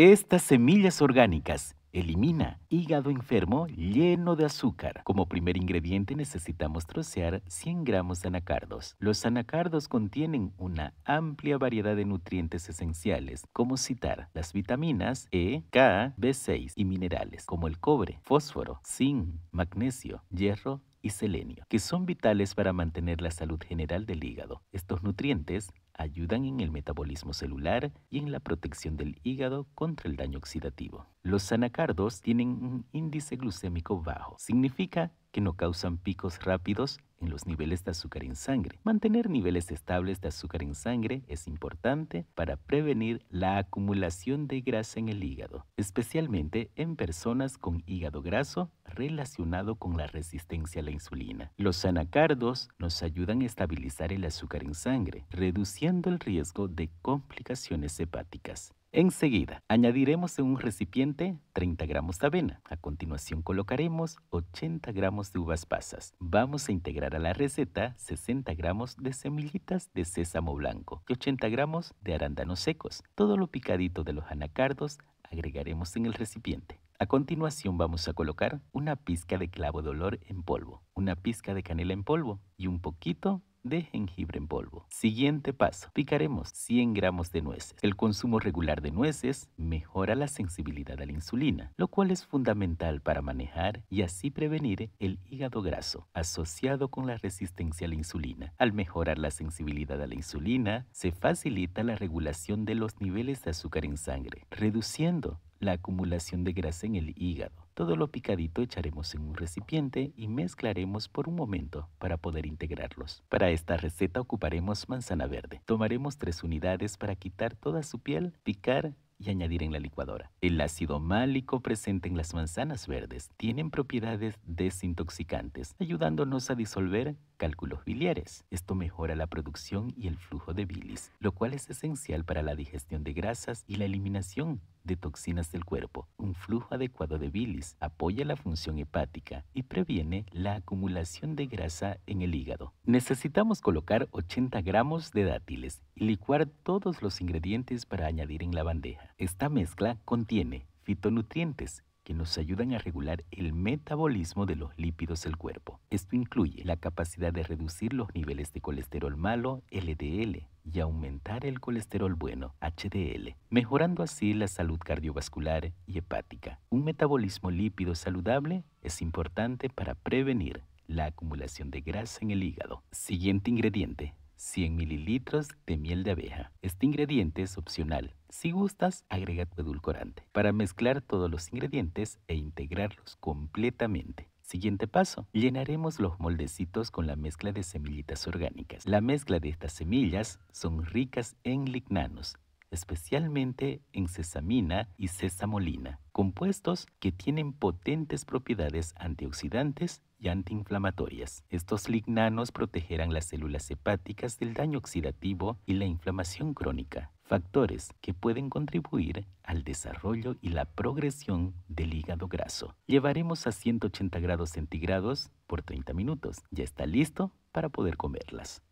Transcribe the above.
Estas semillas orgánicas Elimina hígado enfermo lleno de azúcar. Como primer ingrediente necesitamos trocear 100 gramos de anacardos. Los anacardos contienen una amplia variedad de nutrientes esenciales, como citar las vitaminas E, K, B6 y minerales, como el cobre, fósforo, zinc, magnesio, hierro y selenio, que son vitales para mantener la salud general del hígado. Estos nutrientes ayudan en el metabolismo celular y en la protección del hígado contra el daño oxidativo. Los anacardos tienen un índice glucémico bajo. Significa que no causan picos rápidos en los niveles de azúcar en sangre. Mantener niveles estables de azúcar en sangre es importante para prevenir la acumulación de grasa en el hígado, especialmente en personas con hígado graso relacionado con la resistencia a la insulina. Los anacardos nos ayudan a estabilizar el azúcar en sangre, reduciendo el riesgo de complicaciones hepáticas. Enseguida, añadiremos en un recipiente 30 gramos de avena. A continuación colocaremos 80 gramos de uvas pasas. Vamos a integrar a la receta 60 gramos de semillitas de sésamo blanco y 80 gramos de arándanos secos. Todo lo picadito de los anacardos agregaremos en el recipiente. A continuación vamos a colocar una pizca de clavo de olor en polvo, una pizca de canela en polvo y un poquito de jengibre en polvo. Siguiente paso, picaremos 100 gramos de nueces. El consumo regular de nueces mejora la sensibilidad a la insulina, lo cual es fundamental para manejar y así prevenir el hígado graso asociado con la resistencia a la insulina. Al mejorar la sensibilidad a la insulina, se facilita la regulación de los niveles de azúcar en sangre, reduciendo la acumulación de grasa en el hígado. Todo lo picadito echaremos en un recipiente y mezclaremos por un momento para poder integrarlos. Para esta receta ocuparemos manzana verde. Tomaremos tres unidades para quitar toda su piel, picar y añadir en la licuadora. El ácido málico presente en las manzanas verdes tienen propiedades desintoxicantes, ayudándonos a disolver cálculos biliares. Esto mejora la producción y el flujo de bilis, lo cual es esencial para la digestión de grasas y la eliminación de toxinas del cuerpo. Un flujo adecuado de bilis apoya la función hepática y previene la acumulación de grasa en el hígado. Necesitamos colocar 80 gramos de dátiles y licuar todos los ingredientes para añadir en la bandeja. Esta mezcla contiene fitonutrientes que nos ayudan a regular el metabolismo de los lípidos del cuerpo. Esto incluye la capacidad de reducir los niveles de colesterol malo, LDL, y aumentar el colesterol bueno, HDL, mejorando así la salud cardiovascular y hepática. Un metabolismo lípido saludable es importante para prevenir la acumulación de grasa en el hígado. Siguiente ingrediente, 100 mililitros de miel de abeja. Este ingrediente es opcional. Si gustas, agrega tu edulcorante para mezclar todos los ingredientes e integrarlos completamente. Siguiente paso, llenaremos los moldecitos con la mezcla de semillitas orgánicas. La mezcla de estas semillas son ricas en lignanos, especialmente en sesamina y sesamolina, compuestos que tienen potentes propiedades antioxidantes y antiinflamatorias. Estos lignanos protegerán las células hepáticas del daño oxidativo y la inflamación crónica, factores que pueden contribuir al desarrollo y la progresión del hígado graso. Llevaremos a 180 grados centígrados por 30 minutos. Ya está listo para poder comerlas.